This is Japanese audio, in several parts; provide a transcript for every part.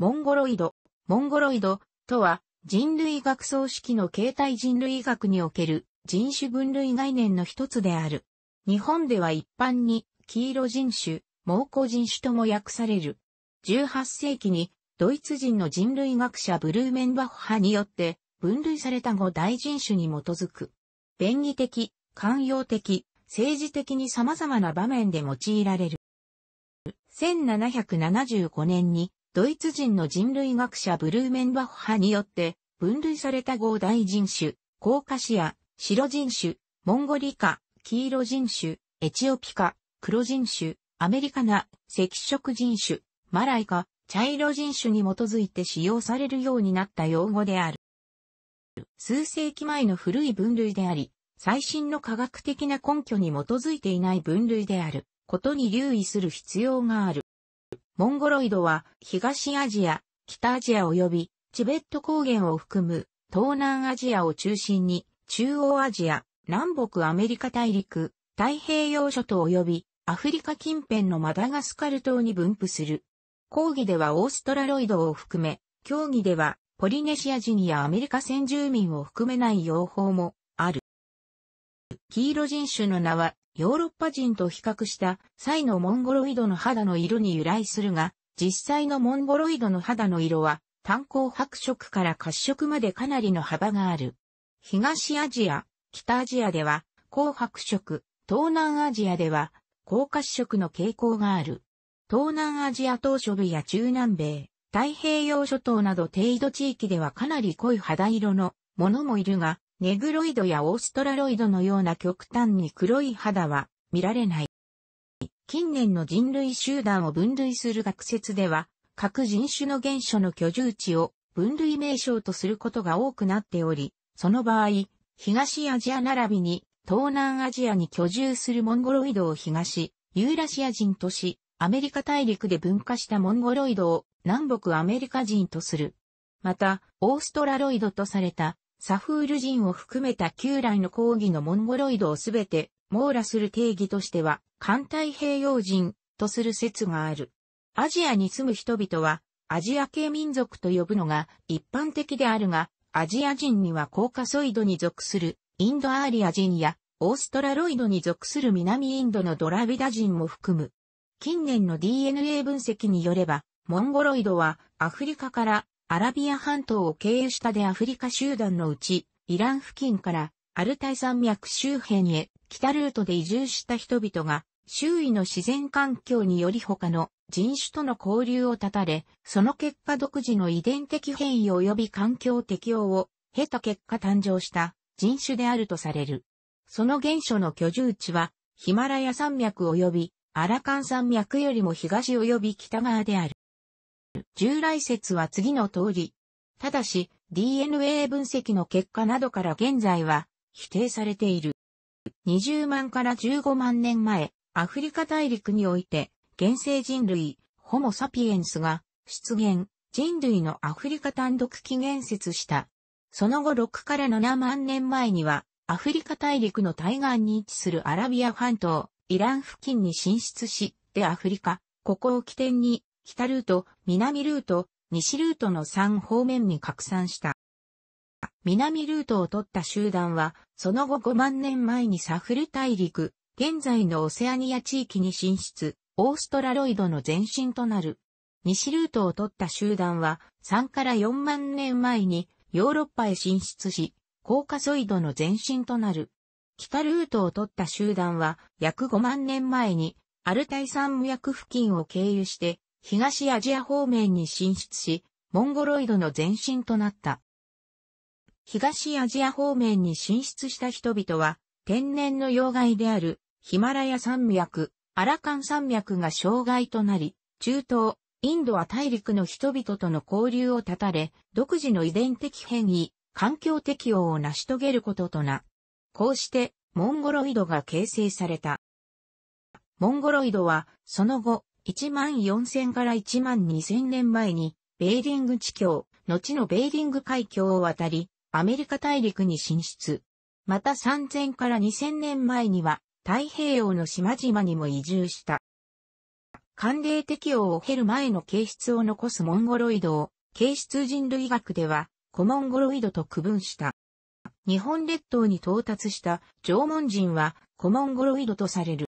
モンゴロイド。モンゴロイドとは人類学葬式の形態人類学における人種分類概念の一つである。日本では一般に黄色人種、猛虎人種とも訳される。18世紀にドイツ人の人類学者ブルーメンバッハによって分類された五大人種に基づく。便宜的、寛容的、政治的に様々な場面で用いられる。1775年にドイツ人の人類学者ブルーメンバッハによって分類された合大人種、コーカシア、白人種、モンゴリカ、黄色人種、エチオピカ、黒人種、アメリカナ、赤色人種、マライカ、茶色人種に基づいて使用されるようになった用語である。数世紀前の古い分類であり、最新の科学的な根拠に基づいていない分類であることに留意する必要がある。モンゴロイドは東アジア、北アジア及びチベット高原を含む東南アジアを中心に中央アジア、南北アメリカ大陸、太平洋諸島及びアフリカ近辺のマダガスカル島に分布する。講義ではオーストラロイドを含め、競技ではポリネシア人やアメリカ先住民を含めない用法も黄色人種の名は、ヨーロッパ人と比較した際のモンゴロイドの肌の色に由来するが、実際のモンゴロイドの肌の色は、炭鉱白色から褐色までかなりの幅がある。東アジア、北アジアでは、紅白色、東南アジアでは、高褐色の傾向がある。東南アジア島諸部や中南米、太平洋諸島など低緯度地域ではかなり濃い肌色のものもいるが、ネグロイドやオーストラロイドのような極端に黒い肌は見られない。近年の人類集団を分類する学説では、各人種の原初の居住地を分類名称とすることが多くなっており、その場合、東アジア並びに東南アジアに居住するモンゴロイドを東、ユーラシア人とし、アメリカ大陸で分化したモンゴロイドを南北アメリカ人とする。また、オーストラロイドとされたサフール人を含めた旧来の講義のモンゴロイドをすべて網羅する定義としては、環太平洋人とする説がある。アジアに住む人々は、アジア系民族と呼ぶのが一般的であるが、アジア人にはコーカソイドに属するインドアーリア人やオーストラロイドに属する南インドのドラビダ人も含む。近年の DNA 分析によれば、モンゴロイドはアフリカからアラビア半島を経由したでアフリカ集団のうち、イラン付近からアルタイ山脈周辺へ北ルートで移住した人々が周囲の自然環境により他の人種との交流を断たれ、その結果独自の遺伝的変異及び環境適応を経た結果誕生した人種であるとされる。その原初の居住地はヒマラヤ山脈及びアラカン山脈よりも東及び北側である。従来説は次の通り。ただし、DNA 分析の結果などから現在は否定されている。20万から15万年前、アフリカ大陸において、原生人類、ホモ・サピエンスが出現、人類のアフリカ単独起源説した。その後6から7万年前には、アフリカ大陸の対岸に位置するアラビア半島、イラン付近に進出し、でアフリカ、ここを起点に北ルート、南ルート、西ルートの3方面に拡散した。南ルートを取った集団は、その後5万年前にサフル大陸、現在のオセアニア地域に進出、オーストラロイドの前身となる。西ルートを取った集団は、3から4万年前にヨーロッパへ進出し、コーカソイドの前身となる。北ルートを取った集団は、約5万年前に、アルタイ山脈付近を経由して、東アジア方面に進出し、モンゴロイドの前身となった。東アジア方面に進出した人々は、天然の要害であるヒマラヤ山脈、アラカン山脈が障害となり、中東、インドは大陸の人々との交流を断たれ、独自の遺伝的変異、環境適応を成し遂げることとな。こうして、モンゴロイドが形成された。モンゴロイドは、その後、1万4000から1万2000年前に、ベーリング地境、後のベーリング海峡を渡り、アメリカ大陸に進出。また3000から2000年前には、太平洋の島々にも移住した。寒冷適応を経る前の形質を残すモンゴロイドを、形質人類学では、コモンゴロイドと区分した。日本列島に到達した縄文人はコモンゴロイドとされる。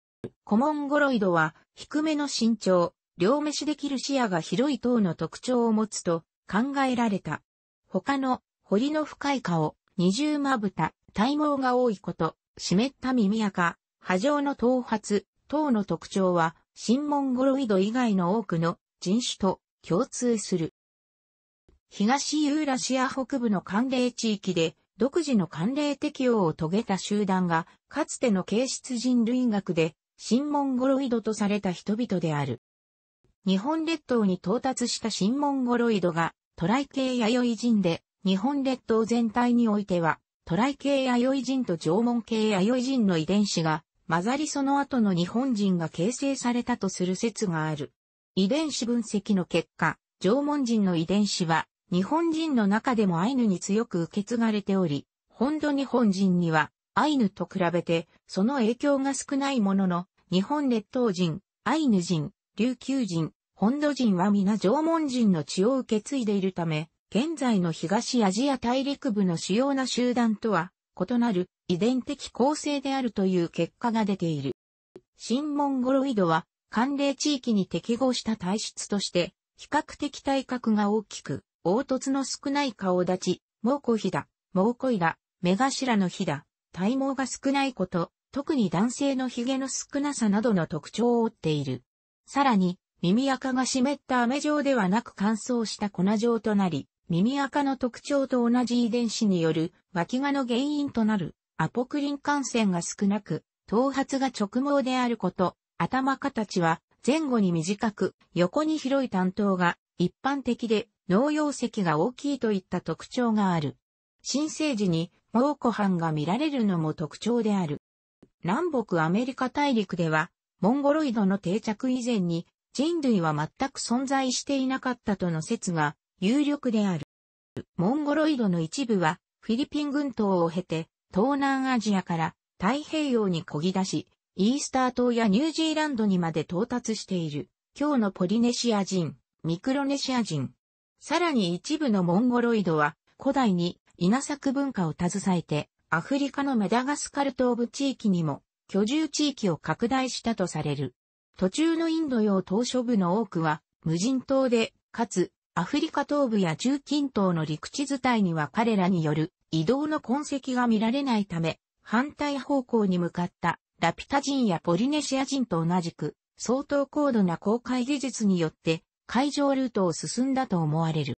コモンゴロイドは低めの身長、両飯できる視野が広い等の特徴を持つと考えられた。他の堀の深い顔、二重まぶた、体毛が多いこと、湿った耳垢、波状の頭髪等の特徴は新モンゴロイド以外の多くの人種と共通する。東ユーラシア北部の寒冷地域で独自の寒冷適応を遂げた集団がかつての形質人類学で新モンゴロイドとされた人々である。日本列島に到達した新モンゴロイドが、トライ系弥生人で、日本列島全体においては、トライ系弥生人と縄文系弥生人の遺伝子が、混ざりその後の日本人が形成されたとする説がある。遺伝子分析の結果、縄文人の遺伝子は、日本人の中でもアイヌに強く受け継がれており、本土日本人には、アイヌと比べて、その影響が少ないものの、日本列島人、アイヌ人、琉球人、本土人は皆縄文人の血を受け継いでいるため、現在の東アジア大陸部の主要な集団とは異なる遺伝的構成であるという結果が出ている。新モンゴロイドは寒冷地域に適合した体質として、比較的体格が大きく、凹凸の少ない顔立ち、猛虎ひだ、猛虎いだ、目頭のひだ、体毛が少ないこと、特に男性の髭の少なさなどの特徴を負っている。さらに、耳垢が湿った飴状ではなく乾燥した粉状となり、耳垢の特徴と同じ遺伝子による脇がの原因となるアポクリン感染が少なく、頭髪が直毛であること、頭形は前後に短く、横に広い担当が一般的で、脳容積が大きいといった特徴がある。新生児に蒙古斑が見られるのも特徴である。南北アメリカ大陸では、モンゴロイドの定着以前に人類は全く存在していなかったとの説が有力である。モンゴロイドの一部はフィリピン群島を経て東南アジアから太平洋に漕ぎ出し、イースター島やニュージーランドにまで到達している。今日のポリネシア人、ミクロネシア人。さらに一部のモンゴロイドは古代に稲作文化を携えて、アフリカのメダガスカル東部地域にも居住地域を拡大したとされる。途中のインド洋島嶼部の多くは無人島で、かつアフリカ東部や中近東の陸地図体には彼らによる移動の痕跡が見られないため、反対方向に向かったラピュタ人やポリネシア人と同じく相当高度な航海技術によって海上ルートを進んだと思われる。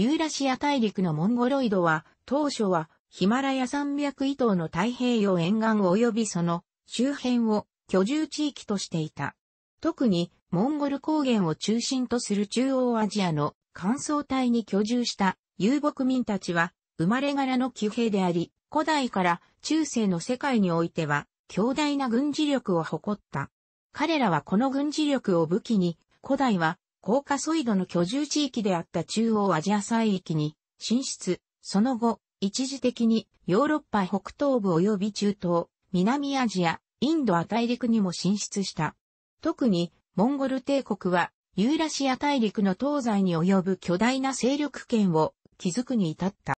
ユーラシア大陸のモンゴロイドは、当初はヒマラヤ山脈以東の太平洋沿岸及びその周辺を居住地域としていた。特にモンゴル高原を中心とする中央アジアの乾燥帯に居住した遊牧民たちは生まれ柄の騎兵であり、古代から中世の世界においては強大な軍事力を誇った。彼らはこの軍事力を武器に古代はコーカソイドの居住地域であった中央アジア西域に進出、その後、一時的にヨーロッパ北東部及び中東、南アジア、インドア大陸にも進出した。特に、モンゴル帝国は、ユーラシア大陸の東西に及ぶ巨大な勢力圏を築くに至った。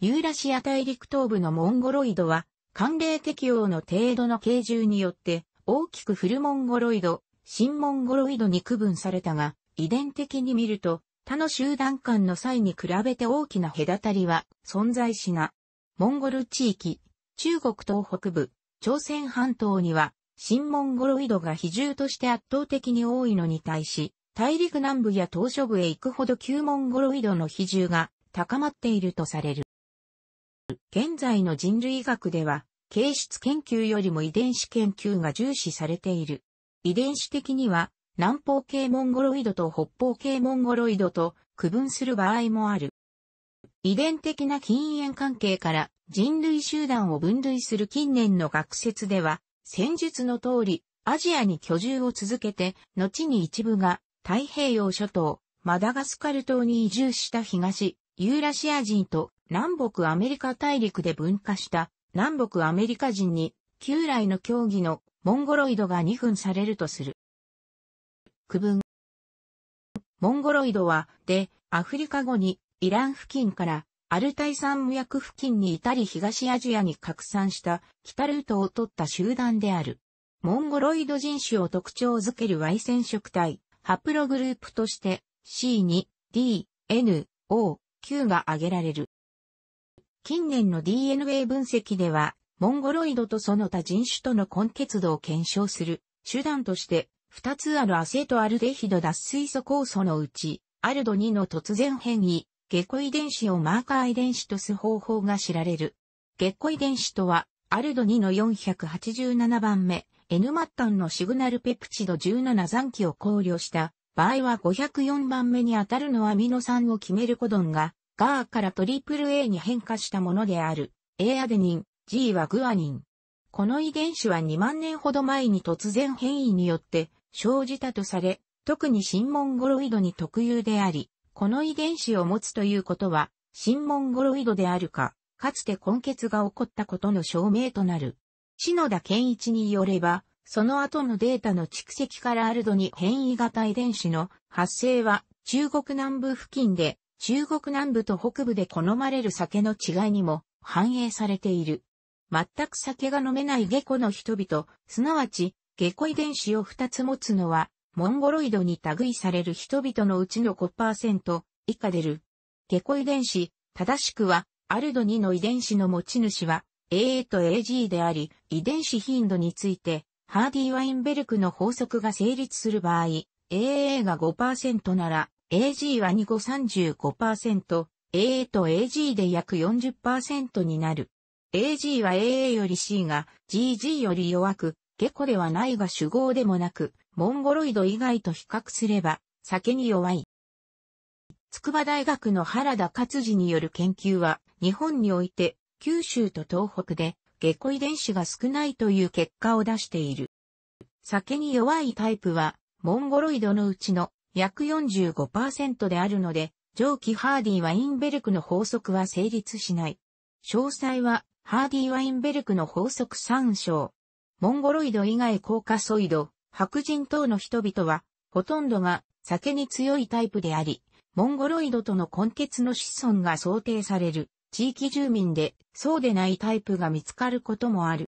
ユーラシア大陸東部のモンゴロイドは、寒冷適応の程度の形重によって、大きくフルモンゴロイド、新モンゴロイドに区分されたが、遺伝的に見ると、他の集団間の際に比べて大きな隔たりは存在しな。モンゴル地域、中国東北部、朝鮮半島には、新モンゴロイドが比重として圧倒的に多いのに対し、大陸南部や島嶼部へ行くほど旧モンゴロイドの比重が高まっているとされる。現在の人類学では、形質研究よりも遺伝子研究が重視されている。遺伝子的には、南方系モンゴロイドと北方系モンゴロイドと区分する場合もある。遺伝的な禁煙関係から人類集団を分類する近年の学説では、戦術の通り、アジアに居住を続けて、後に一部が太平洋諸島、マダガスカル島に移住した東、ユーラシア人と南北アメリカ大陸で分化した南北アメリカ人に、旧来の競技のモンゴロイドが2分されるとする。区分。モンゴロイドは、で、アフリカ後に、イラン付近から、アルタイ山脈付近に至り東アジアに拡散した北ルートを取った集団である。モンゴロイド人種を特徴づける Y 染色体、ハプログループとして C2、D、N、O、Q が挙げられる。近年の DNA 分析では、モンゴロイドとその他人種との根結度を検証する手段として二つあるアセトアルデヒド脱水素酵素のうち、アルド2の突然変異、下戸遺伝子をマーカー遺伝子とす方法が知られる。下戸遺伝子とは、アルド2の487番目、N 末端のシグナルペプチド17残機を考慮した場合は504番目に当たるのアミノ酸を決めるコドンが、ガーからトリプル a に変化したものである、A アデニン、G はグアニン。この遺伝子は2万年ほど前に突然変異によって生じたとされ、特に新モンゴロイドに特有であり、この遺伝子を持つということは、新モンゴロイドであるか、かつて根血が起こったことの証明となる。篠田健一によれば、その後のデータの蓄積からアルドに変異型遺伝子の発生は中国南部付近で中国南部と北部で好まれる酒の違いにも反映されている。全く酒が飲めない下戸の人々、すなわち下戸遺伝子を2つ持つのは、モンゴロイドに類される人々のうちの5%以下出る。下戸遺伝子、正しくは、アルド2の遺伝子の持ち主は、AA と AG であり、遺伝子頻度について、ハーディ・ワインベルクの法則が成立する場合、AA が5%なら、AG は2535%、AA と AG で約40%になる。AG は AA より C が GG より弱く、下戸ではないが主語でもなく、モンゴロイド以外と比較すれば、酒に弱い。筑波大学の原田勝治による研究は、日本において、九州と東北で、下戸遺伝子が少ないという結果を出している。酒に弱いタイプは、モンゴロイドのうちの約45%であるので、上記ハーディ・ワインベルクの法則は成立しない。詳細は、ハーディ・ワインベルクの法則参照。モンゴロイド以外コーカソイド、白人等の人々は、ほとんどが酒に強いタイプであり、モンゴロイドとの根血の子孫が想定される地域住民で、そうでないタイプが見つかることもある。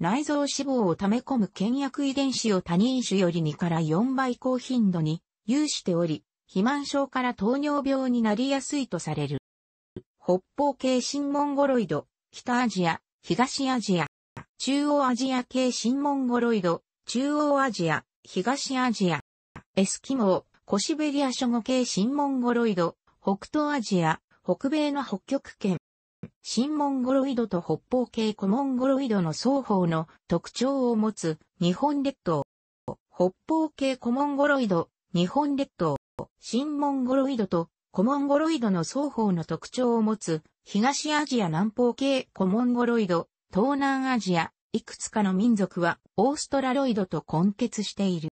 内臓脂肪を溜め込む倹約遺伝子を他人種より2から4倍高頻度に有しており、肥満症から糖尿病になりやすいとされる。北方系新モンゴロイド、北アジア、東アジア、中央アジア系新モンゴロイド、中央アジア、東アジア、エスキモー、コシベリア諸語系新モンゴロイド、北東アジア、北米の北極圏。新モンゴロイドと北方系コモンゴロイドの双方の特徴を持つ日本列島。北方系コモンゴロイド、日本列島、新モンゴロイドとコモンゴロイドの双方の特徴を持つ東アジア南方系コモンゴロイド、東南アジア、いくつかの民族はオーストラロイドと混血している。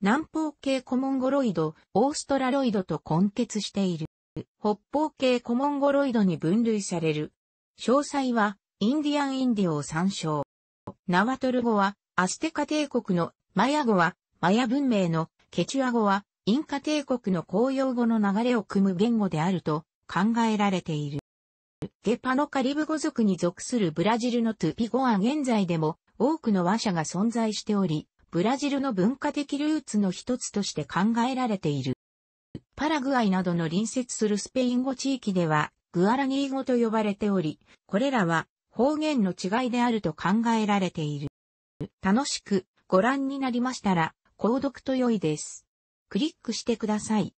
南方系コモンゴロイド、オーストラロイドと混血している。北方系コモンゴロイドに分類される。詳細は、インディアンインディオを参照。ナワトル語は、アステカ帝国の、マヤ語は、マヤ文明の、ケチュア語は、インカ帝国の公用語の流れを組む言語であると考えられている。ゲパのカリブ語族に属するブラジルのトゥピ語は現在でも多くの話者が存在しており、ブラジルの文化的ルーツの一つとして考えられている。パラグアイなどの隣接するスペイン語地域では、グアラニー語と呼ばれており、これらは方言の違いであると考えられている。楽しくご覧になりましたら、購読と良いです。クリックしてください。